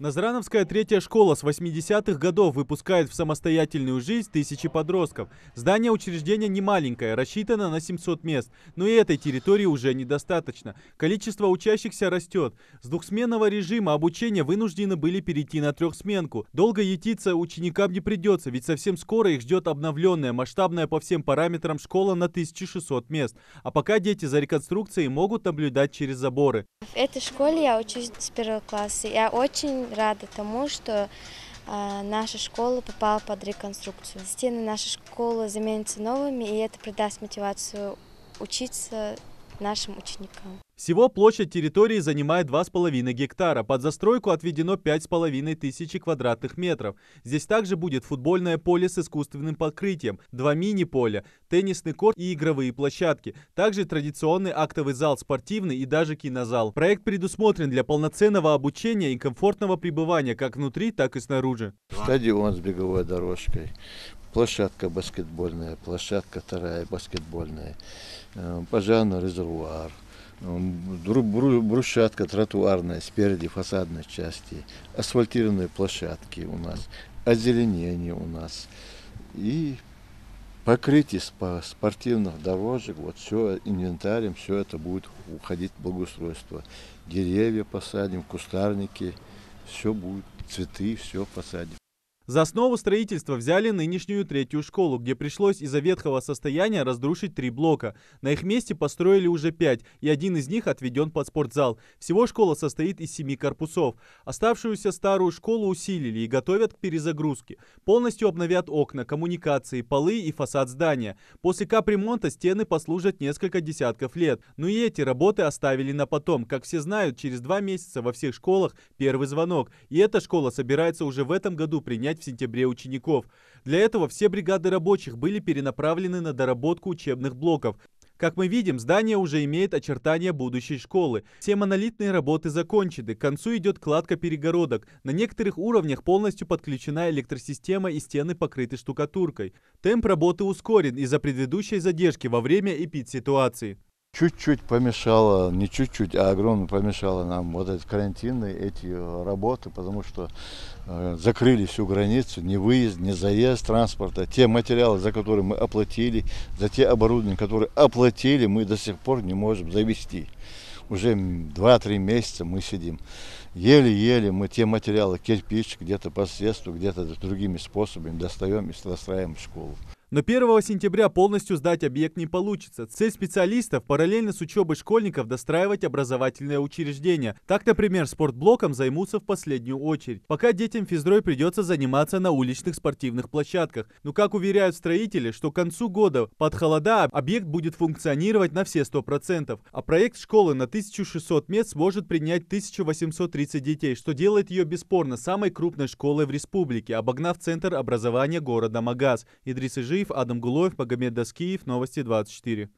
Назрановская третья школа с 80-х годов выпускает в самостоятельную жизнь тысячи подростков. Здание учреждения не маленькое, рассчитано на 700 мест, но и этой территории уже недостаточно. Количество учащихся растет. С двухсменного режима обучения вынуждены были перейти на трехсменку. Долго етиться ученикам не придется, ведь совсем скоро их ждет обновленная, масштабная по всем параметрам школа на 1600 мест. А пока дети за реконструкцией могут наблюдать через заборы. В этой школе я учусь с первого класса. Я очень очень рада тому, что а, наша школа попала под реконструкцию. Стены нашей школы заменятся новыми, и это придаст мотивацию учиться нашим ученикам. Всего площадь территории занимает 2,5 гектара. Под застройку отведено 5,5 тысячи квадратных метров. Здесь также будет футбольное поле с искусственным покрытием, два мини-поля, теннисный корт и игровые площадки. Также традиционный актовый зал, спортивный и даже кинозал. Проект предусмотрен для полноценного обучения и комфортного пребывания как внутри, так и снаружи. Стадион с беговой дорожкой, площадка баскетбольная, площадка вторая баскетбольная, э, пожарный резервуар – брусчатка тротуарная спереди фасадной части, асфальтированные площадки у нас, озеленение у нас и покрытие спортивных дорожек, вот все инвентарем, все это будет уходить в благоустройство. Деревья посадим, кустарники, все будет, цветы, все посадим. За основу строительства взяли нынешнюю третью школу, где пришлось из-за ветхого состояния разрушить три блока. На их месте построили уже пять, и один из них отведен под спортзал. Всего школа состоит из семи корпусов. Оставшуюся старую школу усилили и готовят к перезагрузке. Полностью обновят окна, коммуникации, полы и фасад здания. После капремонта стены послужат несколько десятков лет. Но ну и эти работы оставили на потом. Как все знают, через два месяца во всех школах первый звонок. И эта школа собирается уже в этом году принять принять в сентябре учеников. Для этого все бригады рабочих были перенаправлены на доработку учебных блоков. Как мы видим, здание уже имеет очертания будущей школы. Все монолитные работы закончены, к концу идет кладка перегородок. На некоторых уровнях полностью подключена электросистема и стены покрыты штукатуркой. Темп работы ускорен из-за предыдущей задержки во время эпид-ситуации чуть-чуть помешало, не чуть-чуть, а огромно помешало нам вот эти карантинные э, эти работы, потому что э, закрыли всю границу, не выезд, не заезд транспорта. Те материалы, за которые мы оплатили, за те оборудования, которые оплатили, мы до сих пор не можем завести. Уже 2-3 месяца мы сидим. Еле-еле мы те материалы, кирпич где-то посредством, где-то другими способами достаем и достраиваем школу. Но 1 сентября полностью сдать объект не получится. Цель специалистов – параллельно с учебой школьников достраивать образовательное учреждение. Так, например, спортблоком займутся в последнюю очередь. Пока детям физдрой придется заниматься на уличных спортивных площадках. Но, как уверяют строители, что к концу года под холода объект будет функционировать на все 100%. А проект школы на 1600 мест сможет принять 1830 детей, что делает ее бесспорно самой крупной школой в республике, обогнав Центр образования города Магаз. Идрис Ижи Гаджиев, Адам Гулоев, Магомед Доскиев, Новости 24.